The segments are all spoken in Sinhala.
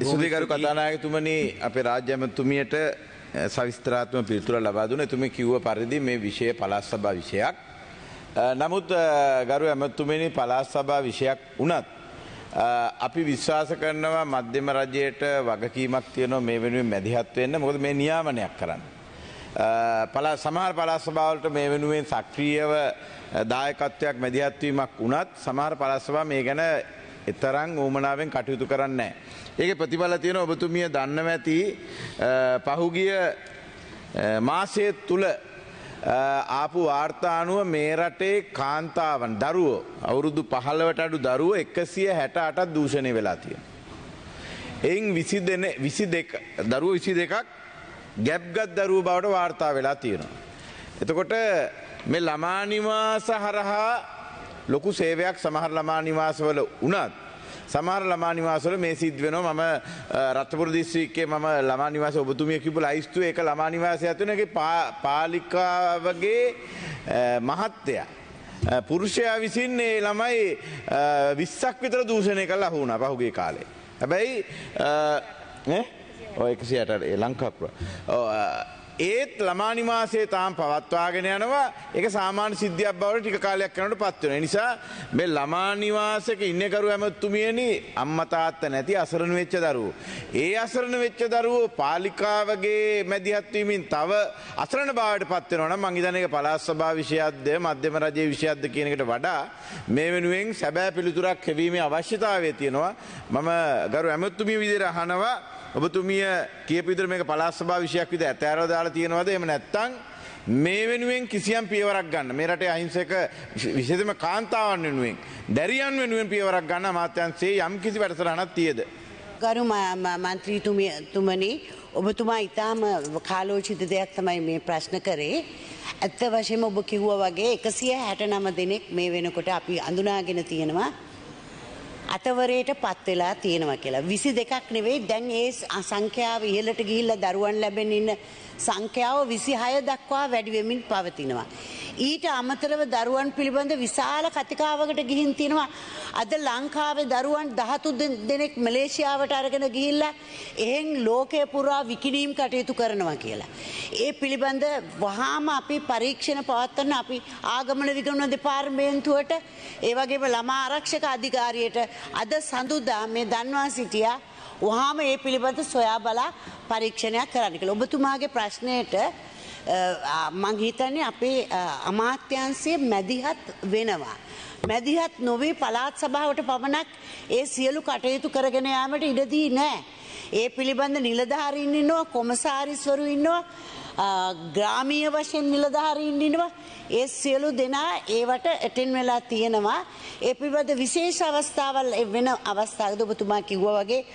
දිසුදිකරු කතානායකතුමනි අපේ රාජ්‍යමතුමියට සවිස්තරාත්ම පිළිතුර ලබා දුන එතුමි කිව්ව පරිදි මේ විෂය පළාත් සභා විෂයක්. නමුත් ගරු ඇමතුමනි පළාත් සභා විෂයක් වනත්. අපි විශ්වාස කරනවා මධ්‍යම රජයට වගකීමක් තියනො මේ වෙනුවෙන් මැදිහත් වෙන්න මොකද මේ නියාමනයක් කරන්න. පලා සමහර පලාස් සභාවලට මේ වෙනුවෙන් සක්‍රියව දායකත්වයක් මැදිහත්වීමක් වනත් සමහර පලස්සවා මේ ගැන එතරම් ඕමනාවෙන් කටයුතු කරන්නේ නැහැ. ඒකේ ප්‍රතිඵල තියෙන ඔබතුමිය දන්නව ඇති පහුගිය මාසයේ තුල ආපු වාර්තා අනුව මේ රටේ කාන්තාවන් දරුවෝ අවුරුදු 15ට අඩු දරුවෝ 168ක් දූෂණය වෙලා තියෙනවා. එයින් 20 දෙන 22 දරුවෝ 22ක් ගැප්ගත් දරුවෝ බවට වාර්තා වෙලා තියෙනවා. එතකොට මේ ළමා නිවාස හරහා ලොකු සේවයක් සමහර ළමා නිවාසවල වුණත් සමහර ළමා නිවාසවල මේ සිද්ධ වෙනවා මම රත්නපුර දිස්ත්‍රික්කයේ මම ළමා නිවාස ඔබතුමිය කිව්ව ලයිස්තු ඒක ළමා නිවාසය ඇතුළේ පාලිකාවගේ මහත්තයා පුරුෂයා විසින් ඒ ළමයි 20ක් විතර දූෂණය කළා වුණා පහුගිය කාලේ. හැබැයි ඔය 108 ලංකාපුර. ඒත් ළමා නිවාසයේ තාම පවත්වාගෙන යනවා ඒක සාමාන්‍ය සිද්ධියක් බවට ටික කාලයක් යනකොට පත් වෙනවා. ඒ නිසා මේ ළමා නිවාසයක ඉන්නේ කරු ඇමතුමියනි අම්මා තාත්තා නැති අසරණ වෙච්ච දරුවෝ. ඒ අසරණ වෙච්ච දරුවෝ පාලිකාවගේ මැදිහත් වීමෙන් තව අසරණ භාවයට පත් වෙනවා නම් මං හිතන්නේ ඒක පළාත් සභාව විෂයක්ද මධ්‍යම රජයේ විෂයක්ද කියන එකට වඩා මේ වෙනුවෙන් සැබෑ පිළිතුරක් ලැබීමේ අවශ්‍යතාවය තියෙනවා. මම ගරු ඇමතුමිය විදිහට අහනවා ඔබතුමිය කියපු විදිහට මේක පළාත් සභා විෂයක් විදිහට ඇතෑරලා දාලා තියෙනවද? එහෙම නැත්නම් මේ වෙනුවෙන් කිසියම් පියවරක් ගන්න මේ රටේ අහිංසක විශේෂයෙන්ම කාන්තාවන් වෙනුවෙන් දැරියන් වෙනුවෙන් පියවරක් ගන්න අමාත්‍යංශයේ යම් කිසි වැඩසටහනක් තියද ගරු මන්ත්‍රීතුමනි ඔබතුමා ඉතාම කාලෝචිත දෙයක් තමයි මේ ප්‍රශ්න කරේ ඇත්ත වශයෙන්ම ඔබ කිව්වා වගේ 169 දෙනෙක් මේ වෙනකොට අපි අඳුනාගෙන තියෙනවා අතවරයට පත් වෙලා තියෙනවා කියලා. විසි දෙකක් නෙවෙයි දැන් ඒ සංඛ්‍යාව ඉහලට ගිහිල්ල දරුවන් ලැබෙන ඉන්න සංඛ්‍යාව විසි හය දක්වා වැඩිවෙමින් පවතිනවා. ඊට අමතරව දරුවන් පිළිබඳ විශාල කතිකාවකට ගිහින් තිනවා. අද ලංකාවේ දරුවන් දහතු දෙනෙක් මලේෂයාවට අරගෙන ගිහිල්ලා එහෙන් ලෝකය පුරා විකිනීම් කටයුතු කරනවා කියලා. ඒ පිළිබඳ වහාම අපි පරීක්ෂණ පවත්වන්න අපි ආගමන විගමන දෙපාර්මේන්තුවට ඒ වගේම ළමා ආරක්ෂක අධිකාරියට අද සඳුදා මේ දන්වා සිටියා වහාම ඒ පිළිබඳ සොයා බලා පරීක්ෂණයක් කරන්න කියලා. ඔබතුමාගේ ප්‍රශ්නයට මං හිතන්නේ අපේ අමාත්‍යංශයේ මැදිහත් වෙනවා. මැදිහත් නොවී පළාත් සභාවට පමණක් ඒ සියලු කටයුතු කරගෙන යාමට ඉඩදී නෑ. ඒ පිළිබඳ නිලධාරීන් ඉන්නවා කොමසාරිස්වරු ඉන්නවා ග්‍රාමීය වශයෙන් නිලධාරීන් ඉන්නවා ඒ සියලු දෙනා ඒවට ඇටෙන් වෙලා තියෙනවා ඒ පිළිබඳ විශේෂ අවස්ථාවල් වෙන අවස්ථාවකද ඔබතුමා කිව්වා වගේ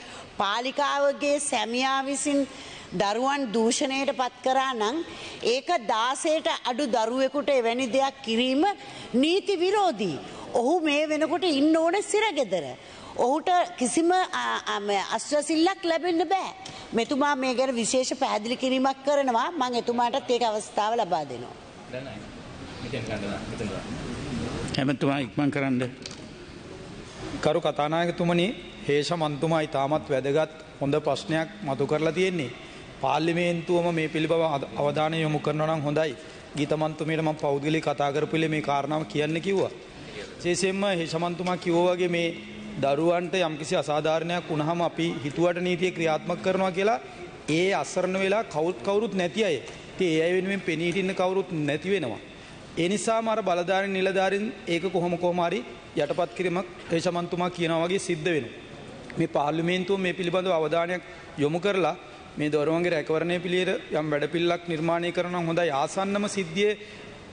පාලිකාවගේ සැමියා විසින් දරුවන් දූෂණයට පත් කරා නම් ඒක දාසයට අඩු දරුවෙකුට එවැනි දෙයක් කිරීම නීති විරෝධී. ඔහු මේ වෙනකොට ඉන්න ඕන සිරගෙදර. ඔහුට කිසිම අස්වසිල්ලක් ලැබෙන්න බෑ. මෙතුමා මේ ගැන විශේෂ පැදිලි කිරීමක් කරනවා මං එතුමාටත් ඒක අවස්ථාව ලබා දෙනවා. හැමතුමා ඉක්මන් කරන්න. කරු කතානායකතුමනි හේෂ මන්තුමා ඉතාමත් වැදගත් හොඳ ප්‍රශ්නයක් මතු කරලා තියෙන්නේ. පාර්ලිමේන්තුවම මේ පිළිබව අවධානය යොමු කරනවා නම් හොඳයි. ගීතමන්තුමියට මම පෞද්ගලික කතා කරපුලේ මේ කාරණාව කියන්න කිව්වා. විශේෂයෙන්ම හේෂමන්තුමා කිව්වා වගේ මේ දරුවන්ට යම්කිසි අසාධාරණයක් වුණාම අපි හිතුවට නීතිය ක්‍රියාත්මක කරනවා කියලා ඒ අසරණ වෙලා කවුත් කවුරුත් නැති අය. ඉතින් ඒ අය වෙනුවෙන් පෙනී සිටින්න කවුරුත් නැති වෙනවා. ඒ නිසාම අර බලධාරීන් නිලධාරීන් ඒක කොහොම කොහොම හරි යටපත් කිරීමක් හේෂමන්තුමා කියනවා වගේ සිද්ධ වෙනවා. මේ පාර්ලිමේන්තුව මේ පිළිබඳව අවධානයක් යොමු කරලා මේ දොරුවන්ගේ රැකවරණය පිළියට යම් වැඩපිල්ලක් නිර්මාණය කරන හොඳ ආසන්නම සිද්ධිය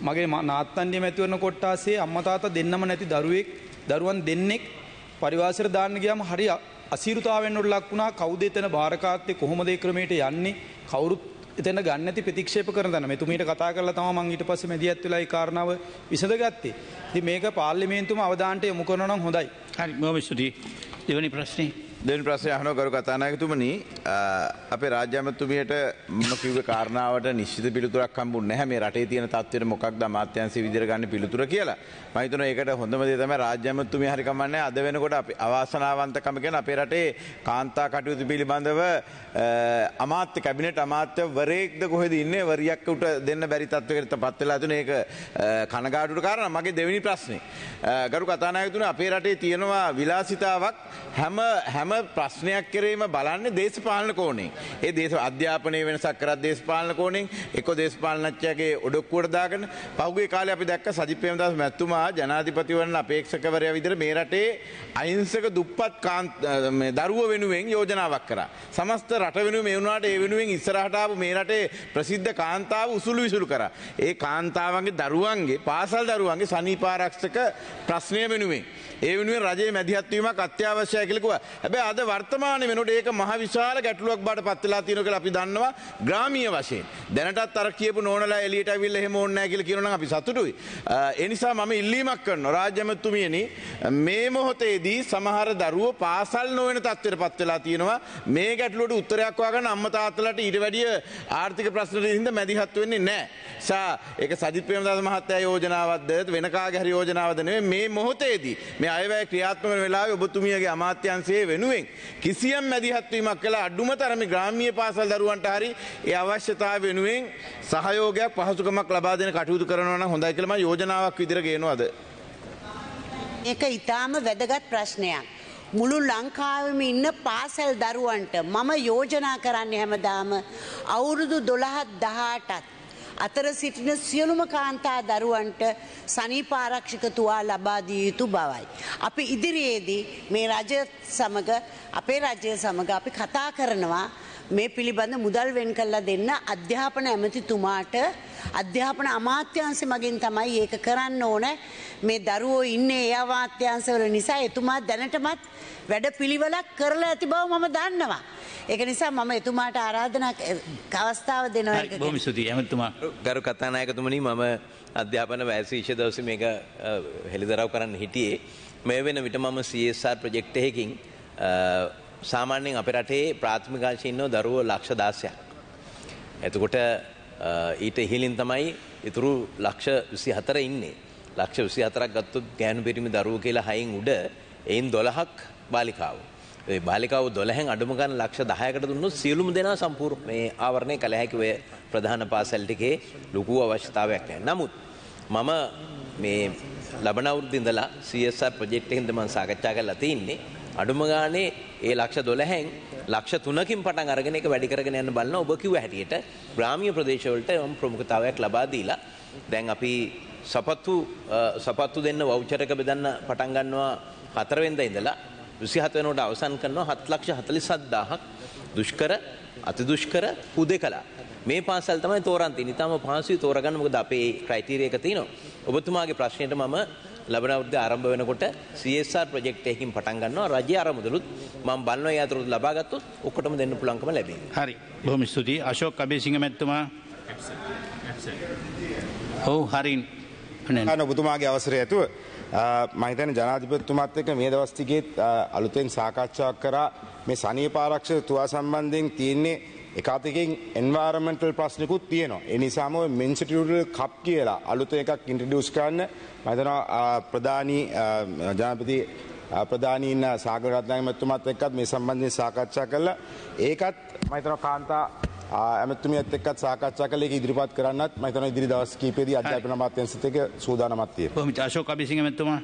මගේ නාත්තන්ඩිය මැතිවරණ කොට්ටාසේ අම්මතාත දෙන්නම නැති දරුවෙක් දරුවන් දෙන්නෙක් පරිවාසර දාන්න ගියම හරි අසිරුතාවෙන් ඔල්ලක් වුණා කවුද එතන භාරකාත්තය කොහොමද ඒ ක්‍රමයට යන්නේ කවුරුත් එතන ගන්න ඇති ප්‍රතික්ෂේප කරන මෙතුමීට කතා කරලා තමයි මං ඊට පස්සේ මැදිහත් වෙලා ඒ කාරණාව විසඳගත්තේ. ඉතින් මේක පාර්ලිමේන්තුවම අවධානයට යොමු කරනවා නම් හොඳයි. හරි මම ස්තුතියි. දෙවෙනි ප්‍රශ්නේ දෙවන ප්‍රශ්නය අහනවා ගරු කතානායකතුමනි අපේ රාජ්‍ය අමාත්‍යතුමියට මොන කිව්වේ කාරණාවට නිශ්චිත පිළිතුරක් හම්බුන්නේ නැහැ මේ රටේ තියෙන තත්ත්වෙට මොකක්ද අමාත්‍යංශය විදිහට ගන්න පිළිතුර කියලා. මම හිතනවා ඒකට හොඳම දේ තමයි රාජ්‍ය අමාත්‍යතුමිය හරි කමන්නේ අද වෙනකොට අපි අවාසනාවන්තකම කියන අපේ රටේ කාන්තා කටයුතු පිළිබඳව අමාත්‍ය කැබිනට් අමාත්‍යවරයෙක්ද කොහෙද ඉන්නේ වරියක් උට දෙන්න බැරි තත්ත්වයකට පත් වෙලා තුනේ ඒක කනගාටුට කාරණා මගේ දෙවෙනි ප්‍රශ්නේ. ගරු කතානායකතුමනි අපේ රටේ තියෙනවා විලාසිතාවක් හැම හැම ප්‍රශ්නයක් කෙරේම බලන්න දේශපාලන කෝණේ. ඒ දේශ අධ්‍යාපනය වෙනසක් කරත් දේශපාලන කෝණෙන් එක්ක දේශපාලනඥයාගේ ඔඩොක්කුවට දාගෙන පහුගිය කාලේ අපි දැක්ක සජිත් ප්‍රේමදාස මැතිතුමා ජනාධිපති වන්න අපේක්ෂකවරයා විදිහට මේ රටේ අහිංසක දුප්පත් මේ දරුවෝ වෙනුවෙන් යෝජනාවක් කරා. සමස්ත රට වෙනුවෙන් මේ වුණාට ඒ වෙනුවෙන් ඉස්සරහට ආපු මේ රටේ ප්‍රසිද්ධ කාන්තාව උසුළු විසුළු කරා. ඒ කාන්තාවන්ගේ දරුවන්ගේ පාසල් දරුවන්ගේ සනීපාරක්ෂක ප්‍රශ්නය වෙනුවෙන් ඒ වෙනුවෙන් රජයේ මැදිහත් වීමක් අත්‍යවශ්‍යයි කියලා කිව්වා. හැබැයි අද වර්තමානයේ වෙනකොට ඒක මහ විශාල ගැටලුවක් බවට පත් වෙලා තියෙනවා කියලා අපි දන්නවා ග්‍රාමීය වශයෙන්. දැනටත් අර කියපු නෝනලා එළියට අවිල්ල එහෙම ඕනේ නැහැ කියලා කියනනම් අපි සතුටුයි. ඒ නිසා මම ඉල්ලීමක් කරනවා රාජ්‍ය ඇමතුමියනි මේ මොහොතේදී සමහර දරුවෝ පාසල් නොවන තත්ත්වයට පත් වෙලා තියෙනවා. මේ ගැටලුවට උත්තරයක් හොයාගන්න අම්මා තාත්තලාට ඊට වැඩිය ආර්ථික ප්‍රශ්න දෙහිඳ මැදිහත් වෙන්නේ නැහැ. සා ඒක සජිත් ප්‍රේමදාස මහත්තයා යෝජනාවක්ද වෙන කාගේ හරි යෝජනාවක්ද නෙමෙයි මේ මොහොතේදී මේ අයවැය ක්‍රියාත්මක වෙන වෙලාවේ ඔබතුමියගේ අමාත්‍යාංශයේ වෙනු වෙනුවෙන් කිසියම් මැදිහත්වීමක් කළ අඩුම තරම ග්‍රාමීය පාසල් දරුවන්ට හරි ඒ අවශ්‍යතාව වෙනුවෙන් සහයෝගයක් පහසුකමක් ලබා දෙන කටයුතු කරනවා නම් හොඳයි කියලා මම යෝජනාවක් විදිහට ගේනවාද ඒක ඊටාම වැදගත් ප්‍රශ්නයක් මුළු ලංකාවම ඉන්න පාසල් දරුවන්ට මම යෝජනා කරන්නේ හැමදාම අවුරුදු 12 18ත් අතර සිටින සියලුම කාන්තා දරුවන්ට සනීපාරක්ෂික තුවා ලබා දිය යුතු බවයි. අපි ඉදිරියේදී මේ රජ සමග අපේ රජය සමඟ අපි කතා කරනවා මේ පිළිබඳ මුදල් වෙන් කරලා දෙන්න අධ්‍යාපන ඇමතිතුමාට අධ්‍යාපන අමාත්‍යංශ මගින් තමයි ඒක කරන්න ඕන මේ දරුවෝ ඉන්නේ ඒ අමාත්‍යංශවල නිසා එතුමා දැනටමත් වැඩ පිළිවෙලක් කරලා ඇති බව මම දන්නවා. ඒක නිසා මම එතුමාට ආරාධනා අවස්ථාව දෙනවා බොහොම ස්තුතියි ඇමතිතුමා ගරු කතානායකතුමනි මම අධ්‍යාපන ව්‍යසීෂ දවසේ මේක හෙළිදරව් කරන්න හිටියේ මේ වෙන විට මම CSR ප්‍රොජෙක්ට් එකකින් සාමාන්‍යයෙන් අපේ රටේ ප්‍රාථමික අංශින්නෝ දරුවෝ ලක්ෂ 16ක්. එතකොට ඊට ඉහළින් තමයි ඉතුරු ලක්ෂ 24 ඉන්නේ. ලක්ෂ 24ක් ගත්තොත් ගෑනු පිරිමි දරුවෝ කියලා හයින් උඩ එයින් 12ක් බාලිකාවෝ. ඒ බාලිකාව 12න් අඩුම ගන්න ලක්ෂ 10කට දුන්නොත් සියලුම දෙනා සම්පූර්ණ මේ ආවරණය කළ හැකි ඔය ප්‍රධාන පාසල් ටිකේ ලොකු අවශ්‍යතාවයක් නැහැ. නමුත් මම මේ ලබන අවුරුද්දේ ඉඳලා CSR ප්‍රොජෙක්ට් එකෙන්ද මම සාකච්ඡා කරලා තින්නේ අඩුම ගානේ ඒ ලක්ෂ 12න් ලක්ෂ 3කින් පටන් අරගෙන ඒක වැඩි කරගෙන යන්න බලන ඔබ කිව්ව හැටියට ග්‍රාමීය ප්‍රදේශවලට මම ප්‍රමුඛතාවයක් ලබා දීලා දැන් අපි සපත්තු සපත්තු දෙන්න වවුචර් එක බෙදන්න පටන් ගන්නවා 4 වෙනිදා ඉඳලා 27 වෙනකොට අවසන් කරනවා 7 ලක්ෂ 47000ක් දුෂ්කර අති දුෂ්කර හුදේකලා මේ පාසල් තමයි තෝරන් තියෙන්නේ. ඊටම පහසුයි තෝරගන්න මොකද අපේ ක්‍රයිටීරියා එක තියෙනවා. ඔබතුමාගේ ප්‍රශ්නෙට මම ලබන අවුරුද්දේ ආරම්භ වෙනකොට CSR ප්‍රොජෙක්ට් එකකින් පටන් ගන්නවා. රජයේ ආරමුදලුත් මම බලනවා ඒ අතරතුර ලබා ගත්තොත් ඔක්කොටම දෙන්න පුළුවන්කම ලැබෙයි. හරි. බොහොම ස්තුතියි. අශෝක් අබේසිංහ මැතිතුමා. ඔව් හරින්. ඔබතුමාගේ අවසරය ඇතුව මහිතන ජනාධිපත්තුමත් එක මේ දවස්තිකෙත් අලුතෙන් සාකච්ඡාවක් කරා මේ සනීපාරක්ෂ තුවා සම්බන්ධයෙන් තියන්නේ එකතිකින් එන්වාර්මෙන්ටල් ප්‍රශ්නකුත් තියෙනවා. එනිසාම මෙන්සිටියුටල් කප් කියලා අලුත එකක් ඉන්ටඩියස් කරන්න මතන ප්‍රධානී ජනපති ප්‍රධානීන්න සාගරත්නාය මැතුමත් එක්කත් මේ සම්බන්ධය සාකච්ඡා කළ ඒකත් මතන කාන්තා ඇමතුමත් එක්කත් සාකච්ඡා කලේ ඉදිරිපත් කරන්නත් මතන ඉදිරි දවස් කීපේදී අධ්‍යාපන මාත්‍යන්සිතක සූදානමත්තිය. ම චශෝක පිසිහ මැතුමා.